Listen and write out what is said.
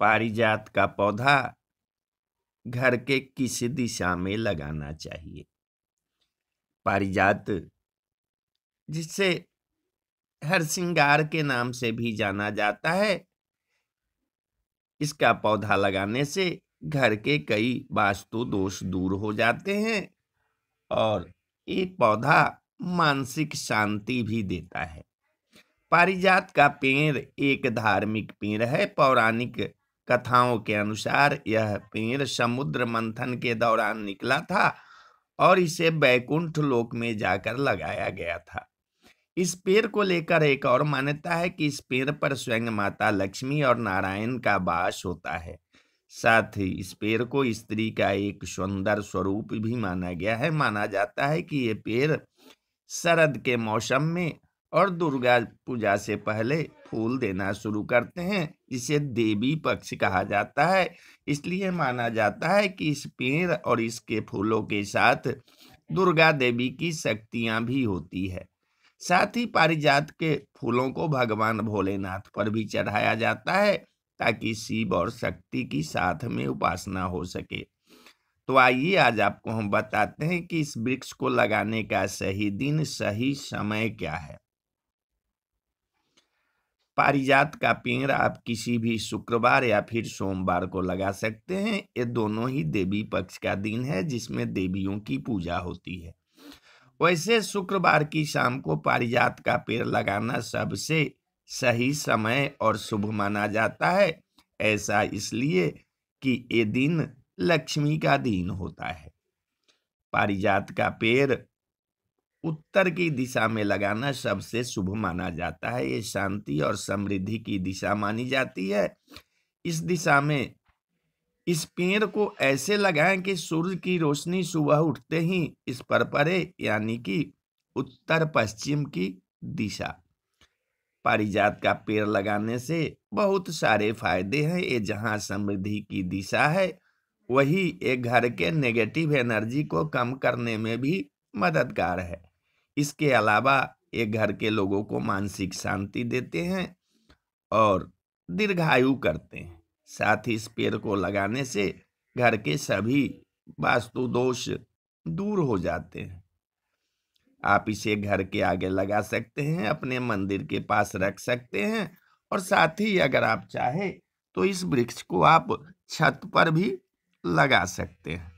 पारिजात का पौधा घर के किस दिशा में लगाना चाहिए पारिजात जिसे हर श्रृंगार के नाम से भी जाना जाता है इसका पौधा लगाने से घर के कई वास्तु दोष दूर हो जाते हैं और ये पौधा मानसिक शांति भी देता है पारिजात का पेड़ एक धार्मिक पेड़ है पौराणिक कथाओं के अनुसार यह पेड़ समुद्र मंथन के दौरान निकला था और इसे बैकुंठ लोक में जाकर लगाया गया था इस पेड़ को लेकर एक और मान्यता है कि इस पेड़ पर स्वयं माता लक्ष्मी और नारायण का वास होता है साथ ही इस पेड़ को स्त्री का एक सुंदर स्वरूप भी माना गया है माना जाता है कि ये पेड़ शरद के मौसम में और दुर्गा पूजा से पहले फूल देना शुरू करते हैं इसे देवी पक्ष कहा जाता है इसलिए माना जाता है कि इस पेड़ और इसके फूलों के साथ दुर्गा देवी की शक्तियाँ भी होती है साथ ही पारिजात के फूलों को भगवान भोलेनाथ पर भी चढ़ाया जाता है ताकि शिव और शक्ति की साथ में उपासना हो सके तो आइए आज आपको हम बताते हैं कि इस वृक्ष को लगाने का सही दिन सही समय क्या है पारिजात का पेड़ आप किसी भी शुक्रवार या फिर सोमवार को लगा सकते हैं ये दोनों ही देवी पक्ष का दिन है जिसमें देवियों की पूजा होती है वैसे शुक्रवार की शाम को पारिजात का पेड़ लगाना सबसे सही समय और शुभ माना जाता है ऐसा इसलिए कि ये दिन लक्ष्मी का दिन होता है पारिजात का पेड़ उत्तर की दिशा में लगाना सबसे शुभ माना जाता है ये शांति और समृद्धि की दिशा मानी जाती है इस दिशा में इस पेड़ को ऐसे लगाएं कि सूर्य की रोशनी सुबह उठते ही इस पर पड़े यानी कि उत्तर पश्चिम की दिशा पारिजात का पेड़ लगाने से बहुत सारे फायदे हैं ये जहाँ समृद्धि की दिशा है वही एक घर के नेगेटिव एनर्जी को कम करने में भी मददगार है इसके अलावा ये घर के लोगों को मानसिक शांति देते हैं और दीर्घायु करते हैं साथ ही इस पेड़ को लगाने से घर के सभी वास्तु दोष दूर हो जाते हैं आप इसे घर के आगे लगा सकते हैं अपने मंदिर के पास रख सकते हैं और साथ ही अगर आप चाहे तो इस वृक्ष को आप छत पर भी लगा सकते हैं